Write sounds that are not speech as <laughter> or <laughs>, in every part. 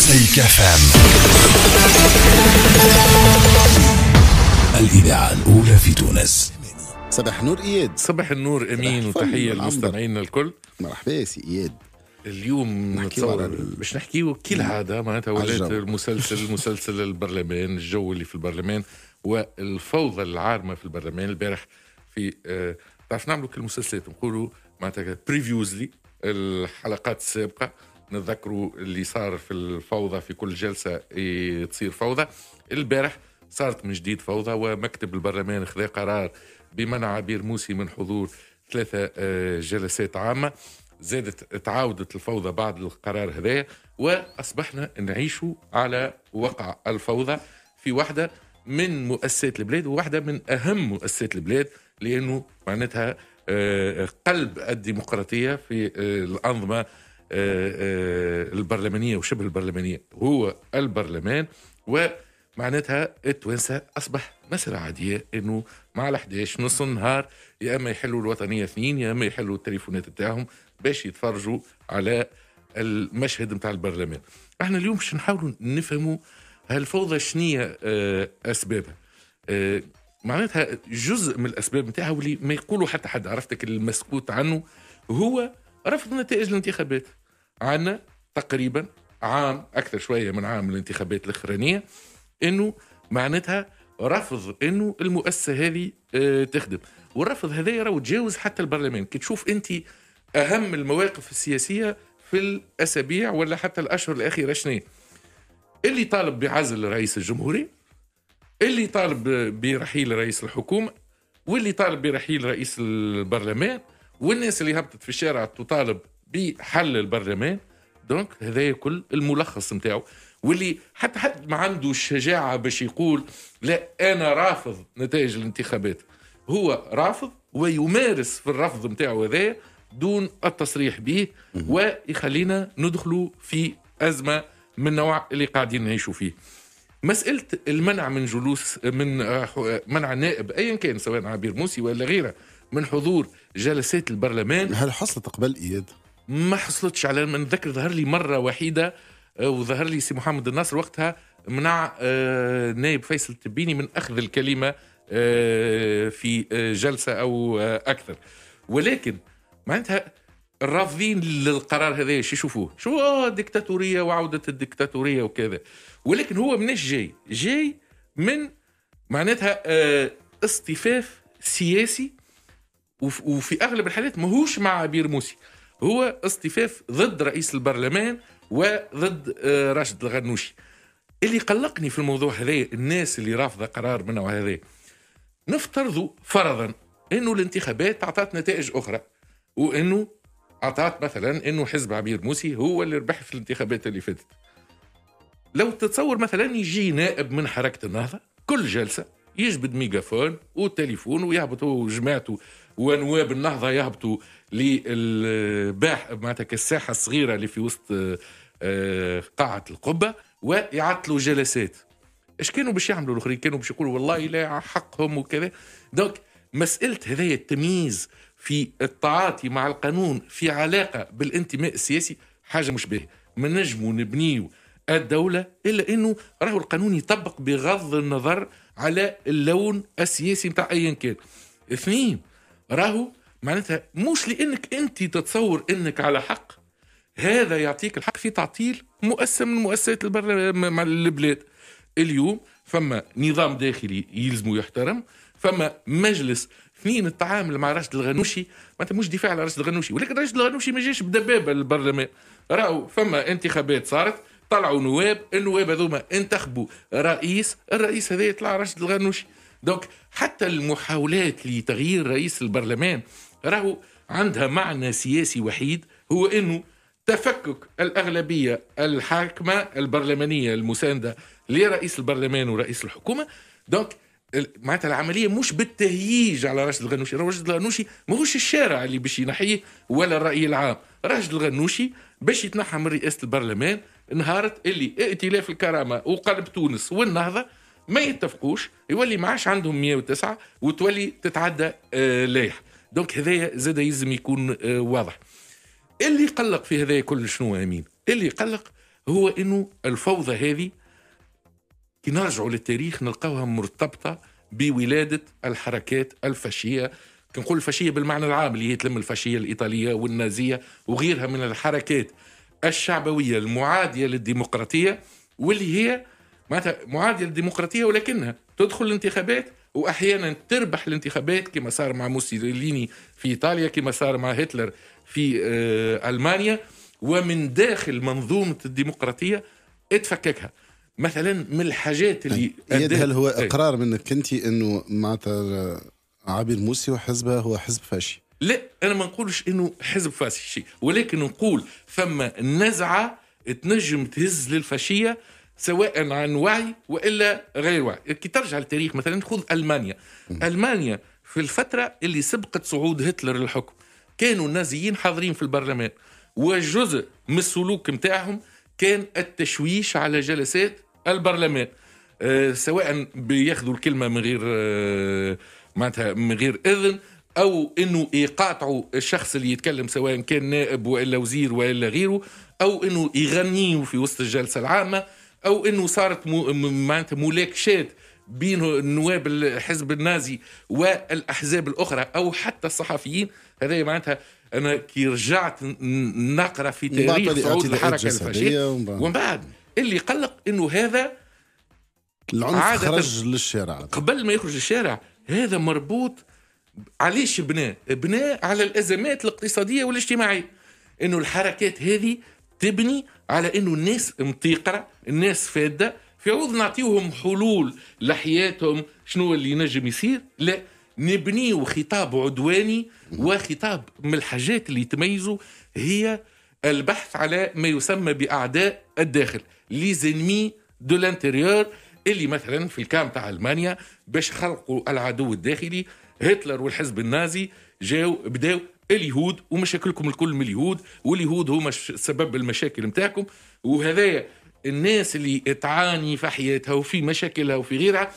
مزيكا فام الإذاعة الأولى في تونس صباح النور إياد صباح النور أمين وتحية لمستمعينا الكل مرحبا يا سي إياد اليوم نتصور باش نحكيو كالعاده معناتها ولات المسلسل <laughs> مسلسل البرلمان الجو اللي في البرلمان والفوضى العارمه في البرلمان البارح في آه، تعرف نعملوا كل المسلسلات نقولوا معناتها بريفيوزلي الحلقات السابقه نتذكروا اللي صار في الفوضى في كل جلسه إيه تصير فوضى البارح صارت من جديد فوضى ومكتب البرلمان خذا قرار بمنع عبير موسي من حضور ثلاثه آه، جلسات عامه زادت تعاودت الفوضى بعد القرار هذايا واصبحنا نعيشوا على وقع الفوضى في واحده من مؤسسات البلاد وواحده من اهم مؤسسات البلاد لانه معناتها آه، قلب الديمقراطيه في آه، الانظمه آه، آه، البرلمانيه وشبه البرلمانيه هو البرلمان ومعناتها التوانسه اصبح مسألة عادية انه مع ال11 نص النهار يا اما يحلوا الوطنية اثنين يا اما يحلوا التليفونات بتاعهم باش يتفرجوا على المشهد نتاع البرلمان احنا اليوم باش نحاولوا نفهموا هالفوضى شنية آه، اسبابها معناتها جزء من الاسباب نتاعها واللي ما يقولوا حتى حد عرفتك المسكوت عنه هو رفض نتائج الانتخابات عنا تقريبا عام اكثر شويه من عام الانتخابات الاخرانيه انه معناتها رفض انه المؤسسه هذه آه، تخدم والرفض هذا راهو تجاوز حتى البرلمان كي تشوف انت اهم المواقف السياسيه في الاسابيع ولا حتى الاشهر الاخيره شنو اللي طالب بعزل رئيس الجمهوريه اللي طالب برحيل رئيس الحكومه واللي طالب برحيل رئيس البرلمان والناس اللي هبطت في الشارع تطالب بحل البرلمان دونك هذا كل الملخص نتاعو واللي حتى حد ما عنده الشجاعه باش يقول لا انا رافض نتائج الانتخابات هو رافض ويمارس في الرفض نتاعو هذا دون التصريح به ويخلينا ندخلوا في ازمه من نوع اللي قاعدين نعيشوا فيه. مساله المنع من جلوس من آه، آه، منع نائب ايا كان سواء عبير موسي ولا غيره من حضور جلسات البرلمان هل حصلت قبل اياد؟ ما حصلتش على نتذكر ظهر لي مره وحيده آه، وظهر لي سي محمد الناصر وقتها منع آه، نائب فيصل التبيني من اخذ الكلمه آه، في جلسه او اكثر ولكن معناتها الرافضين للقرار هذا شو يشوفوه؟ شو ديكتاتوريه وعوده الديكتاتوريه وكذا ولكن هو منش جاي؟ جاي من معناتها اصطفاف سياسي وفي اغلب الحالات ماهوش مع عبير موسي هو اصطفاف ضد رئيس البرلمان وضد آه، راشد الغنوشي اللي قلقني في الموضوع هذا الناس اللي رافضه قرار من نوع هذا نفترضوا فرضا انه الانتخابات اعطت نتائج اخرى وانه اعطت مثلا انه حزب عبير موسي هو اللي ربح في الانتخابات اللي فاتت لو تتصور مثلا يجي نائب من حركه النهضه كل جلسه يجبد ميجافون وتليفون ويهبط هو وجماعته ونواب النهضه يهبطوا للباح معناتها كالساحه الصغيره اللي في وسط آه، قاعه القبه ويعطلوا جلسات اش كانوا باش يعملوا الاخرين كانوا باش يقولوا والله لا حقهم وكذا دونك مساله هذايا التمييز في التعاطي مع القانون في علاقه بالانتماء السياسي حاجه مش باهيه ما نجموا نبنيو الدوله الا انه راهو القانون يطبق بغض النظر على اللون السياسي نتاع ايا كان اثنين راهو معناتها مش لانك انت تتصور انك على حق هذا يعطيك الحق في تعطيل مؤسسه من مؤسسات البلاد اليوم فما نظام داخلي يلزمه يحترم فما مجلس اثنين التعامل مع راشد الغنوشي معناتها مش دفاع على راشد الغنوشي ولكن راشد الغنوشي ما جاش بدبابه للبرلمان راهو فما انتخابات صارت طلعوا نواب النواب هذوما انتخبوا رئيس الرئيس هذا طلع رشد الغنوشي دونك حتى المحاولات لتغيير رئيس البرلمان راهو عندها معنى سياسي وحيد هو انه تفكك الاغلبيه الحاكمه البرلمانيه المسانده لرئيس البرلمان ورئيس الحكومه دونك معناتها العمليه مش بالتهييج على راشد الغنوشي راشد الغنوشي ماهوش الشارع اللي باش ينحيه ولا الراي العام راشد الغنوشي باش يتنحى من رئاسه البرلمان نهارت اللي ائتلاف الكرامه وقلب تونس والنهضه ما يتفقوش يولي ما عادش عندهم 109 وتولي تتعدى آه، لايح دونك هذايا زاد يلزم يكون آه، واضح اللي قلق في هذايا كل شنو امين اللي قلق هو انه الفوضى هذه كي نرجعوا للتاريخ نلقاوها مرتبطه بولاده الحركات الفاشيه كنقول الفاشيه بالمعنى العام اللي هي تلم الفاشيه الايطاليه والنازيه وغيرها من الحركات الشعبويه المعاديه للديمقراطيه واللي هي معناتها معاديه للديمقراطيه ولكنها تدخل الانتخابات واحيانا تربح الانتخابات كما صار مع موسوليني في ايطاليا كما صار مع هتلر في آه، المانيا ومن داخل منظومه الديمقراطيه تفككها مثلا من الحاجات اللي طيب، هل هو إيه. اقرار منك انت انه معناتها عابر موسي وحزبه هو حزب فاشي لا انا ما نقولش انه حزب فاسي شيء ولكن نقول فما نزعه تنجم تهز للفاشيه سواء عن وعي والا غير وعي كي ترجع للتاريخ مثلا خذ المانيا المانيا في الفتره اللي سبقت صعود هتلر للحكم كانوا النازيين حاضرين في البرلمان وجزء من السلوك نتاعهم كان التشويش على جلسات البرلمان آه، سواء بياخذوا الكلمه من غير آه، معناتها من غير اذن او انه يقاطعوا الشخص اللي يتكلم سواء كان نائب والا وزير والا غيره او انه يغنيوا في وسط الجلسه العامه او انه صارت معناتها ملاكشات بين نواب الحزب النازي والاحزاب الاخرى او حتى الصحفيين هذا معناتها انا كي رجعت نقرا في تاريخ صعود الحركه الفاشيه ومن بعد اللي قلق انه هذا العنف خرج للشارع قبل ما يخرج للشارع هذا مربوط علاش بناء؟ بناء على الازمات الاقتصاديه والاجتماعيه انه الحركات هذه تبني على انه الناس متيقره، الناس فاده، في عوض نعطيوهم حلول لحياتهم شنو اللي نجم يصير؟ لا نبنيو خطاب عدواني وخطاب من الحاجات اللي تميزه هي البحث على ما يسمى باعداء الداخل، لي زينمي دو اللي مثلا في الكام تاع المانيا باش خلقوا العدو الداخلي هتلر والحزب النازي جاو بداو اليهود ومشاكلكم الكل من اليهود واليهود هما سبب المشاكل نتاعكم وهذايا الناس اللي تعاني في حياتها وفي مشاكلها وفي غيرها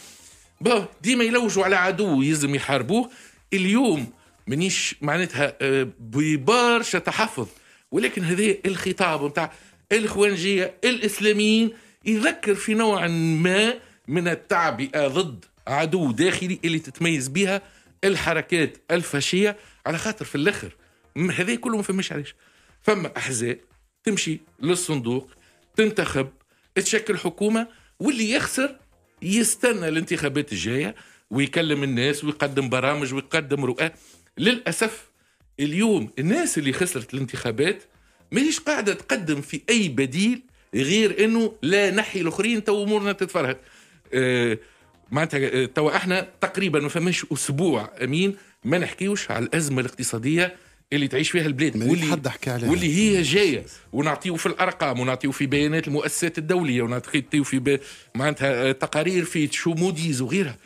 ديما يلوجوا على عدو يلزم يحاربوه اليوم منيش معناتها آه، ببرشا تحفظ ولكن هذا الخطاب نتاع الخوانجيه الاسلاميين يذكر في نوع ما من التعبئه آه، ضد عدو داخلي اللي تتميز بها الحركات الفاشيه على خاطر في الاخر هذا كله ما فماش علاش فما احزاب تمشي للصندوق تنتخب تشكل حكومه واللي يخسر يستنى الانتخابات الجايه ويكلم الناس ويقدم برامج ويقدم رؤى للاسف اليوم الناس اللي خسرت الانتخابات ماهيش قاعده تقدم في اي بديل غير انه لا نحي الاخرين تو امورنا تتفرهد آه معناتها آه، توا احنا تقريبا ما فماش اسبوع امين ما نحكيوش على الازمه الاقتصاديه اللي تعيش فيها البلاد واللي حد حكى عليها واللي هي جايه ونعطيو في الارقام ونعطيو في بيانات المؤسسات الدوليه ونعطيو في معناتها آه، تقارير في تشو موديز وغيرها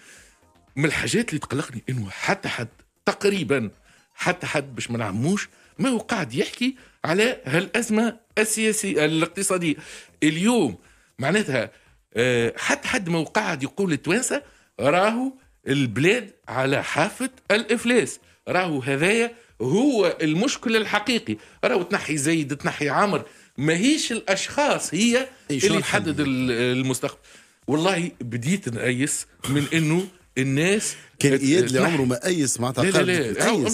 من الحاجات اللي تقلقني انه حتى حد تقريبا حتى حد باش ما نعموش ما هو قاعد يحكي على هالازمه السياسيه الاقتصاديه اليوم معناتها آه، حتى حد ما وقعد يقول التوانسه راهو البلاد على حافه الافلاس راهو هذايا هو المشكل الحقيقي راهو تنحي زيد تنحي عمر ماهيش الاشخاص هي اللي تحدد المستقبل والله بديت نأيس من انه الناس كان اياد اللي عمره ما ايس معناتها لا لا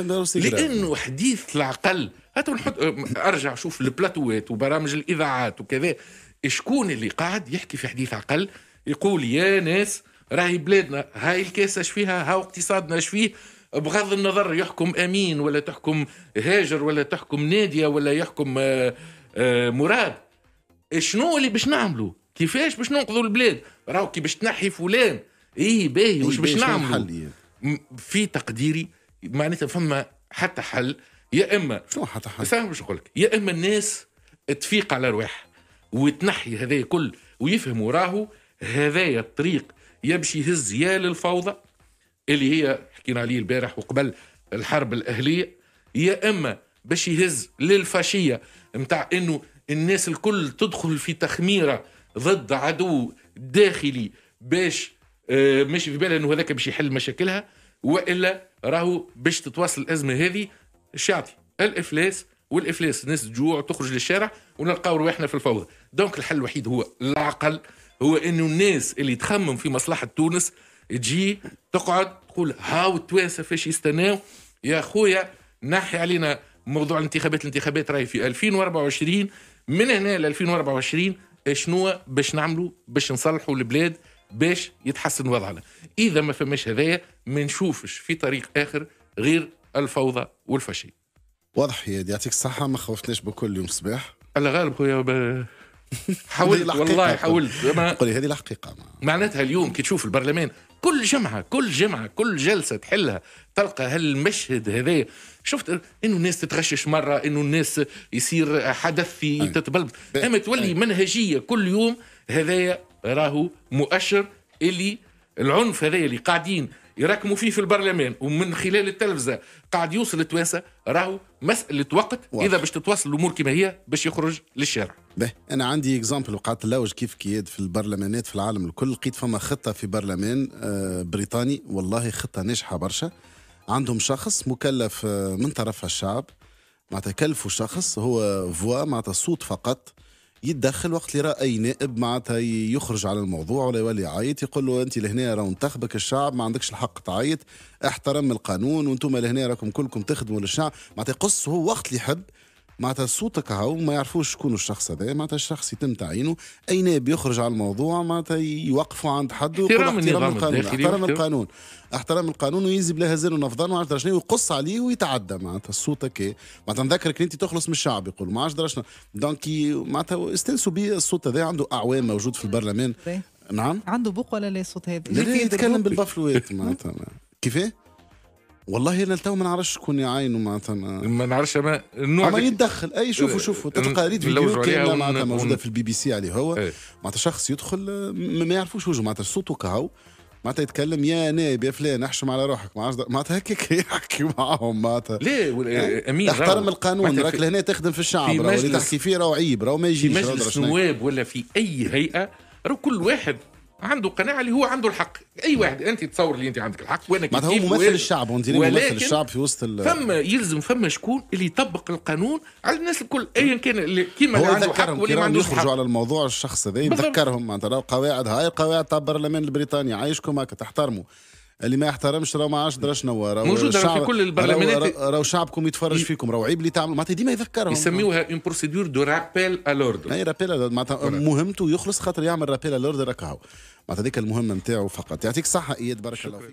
لا لانه حديث العقل هاتوا نحط ارجع شوف البلاتوات وبرامج الاذاعات وكذا شكون اللي قاعد يحكي في حديث عقل يقول يا ناس راهي بلادنا هاي الكاسة اش فيها هاو اقتصادنا اش فيه بغض النظر يحكم أمين ولا تحكم هاجر ولا تحكم نادية ولا يحكم آه، آه، مراد شنو اللي باش نعملوا كيفاش باش ننقذوا البلاد راهو كي باش تنحي فلان ايه باهي واش باش نعملوا في تقديري معناتها فما حتى حل يا اما شنو حتى حل باش نقول لك يا اما الناس تفيق على رواحها وتنحي هذا كل ويفهموا راهو هذايا الطريق يمشي يهز يا للفوضى اللي هي حكينا عليه البارح وقبل الحرب الاهليه يا اما باش يهز للفاشيه نتاع انه الناس الكل تدخل في تخميره ضد عدو داخلي باش آه، مش في بالها انه هذاك باش يحل مشاكلها والا راهو باش تتواصل الازمه هذه الشعبي الافلاس والافلاس الناس تجوع تخرج للشارع ونلقاو رواحنا في الفوضى دونك الحل الوحيد هو العقل هو انه الناس اللي تخمم في مصلحه تونس تجي تقعد تقول هاو التوانسه فاش يستناو يا خويا نحي علينا موضوع الانتخابات الانتخابات راهي في 2024 من هنا ل 2024 شنو باش نعملوا باش نصلحوا البلاد باش يتحسن وضعنا اذا ما فماش هذايا ما نشوفش في طريق اخر غير الفوضى والفشل واضح يا يعطيك الصحة ما خوفتناش بكل يوم صباح على غالب خويا ب... حاولت والله حاولت ما... قولي هذه الحقيقة معناتها اليوم كي تشوف البرلمان كل جمعة كل جمعة كل جلسة تحلها تلقى هالمشهد هذايا شفت انه الناس تتغشش مرة انه الناس يصير حدث ب... اما تولي منهجية كل يوم هذايا راهو مؤشر اللي العنف هذايا اللي قاعدين يراكموا فيه في البرلمان ومن خلال التلفزه قاعد يوصل التوانسة راهو مساله وقت واضح. اذا باش تتواصل الامور كما هي باش يخرج للشارع به انا عندي اكزامبل وقعت اللوج كيف كياد في البرلمانات في العالم الكل لقيت فما خطه في برلمان آه، بريطاني والله خطه ناجحه برشا عندهم شخص مكلف آه، من طرف الشعب معناتها كلفوا شخص هو فوا معناتها صوت فقط يتدخل وقت اللي راه اي نائب معناتها يخرج على الموضوع ولا يولي يعيط يقول له انت لهنا راه منتخبك الشعب ما عندكش الحق تعيط احترم القانون وانتم لهنا راكم كلكم تخدموا للشعب معناتها يقص هو وقت اللي يحب معناتها صوتك هاو ما يعرفوش شكون الشخص هذا معناتها الشخص يتم تعيينه اي نائب يخرج على الموضوع معناتها يوقفوا عند حد احترام القانون احترام القانون احترام القانون وينزل بلا هزين ونفضان وعرفت شنو ويقص عليه ويتعدى معناتها الصوت هكا إيه. معناتها نذكرك انت تخلص من الشعب يقولوا ما عادش درشنا دونك معناتها استنسوا به الصوت هذا عنده اعوام موجود في البرلمان نعم عنده بوق ولا لا الصوت هذا يتكلم بالبفلوات معناتها كيفاه والله انا لتو ما نعرفش شكون يعاينوا معناتها ما نعرفش ما النوع اما يتدخل اي شوفوا شوفوا تلقى ريت فيديو كامله معناتها موجوده في البي بي سي عليه هو إيه. معناتها شخص يدخل ما يعرفوش وجهه معناتها صوته كهو معناتها يتكلم يا نائب يا فلان احشم على روحك معناتها هكاك يحكي معاهم معناتها ليه إيه، يعني امين احترم القانون راك لهنا تخدم في الشعب راهو اللي تحكي فيه راهو عيب راهو ما يجيش في مجلس نواب ولا في اي هيئه راه كل واحد عنده قناعه اللي هو عنده الحق اي واحد نعم. انت تصور اللي انت عندك الحق وانا كيف هو ممثل الشعب وانت ممثل الشعب في وسط ال فما يلزم فما شكون اللي يطبق القانون على الناس الكل ايا كان اللي كيما اللي عنده حق واللي ما عندوش يخرجوا على الموضوع الشخص هذا يذكرهم معناتها القواعد هاي القواعد تاع البرلمان البريطاني عايشكم هكا تحترموا اللي ما يحترمش راه ما عادش دراش نوار موجود في كل البرلمانات راه شعبكم يتفرج ي... فيكم راه عيب اللي تعمل معناتها ديما يذكرهم يسميوها اون بروسيدور دو رابيل الوردر اي رابيل معناتها مهمته يخلص خاطر يعمل رابيل الوردر راك هاو معناتها هذيك المهمه نتاعو فقط يعطيك الصحه اياد بارك الله فيك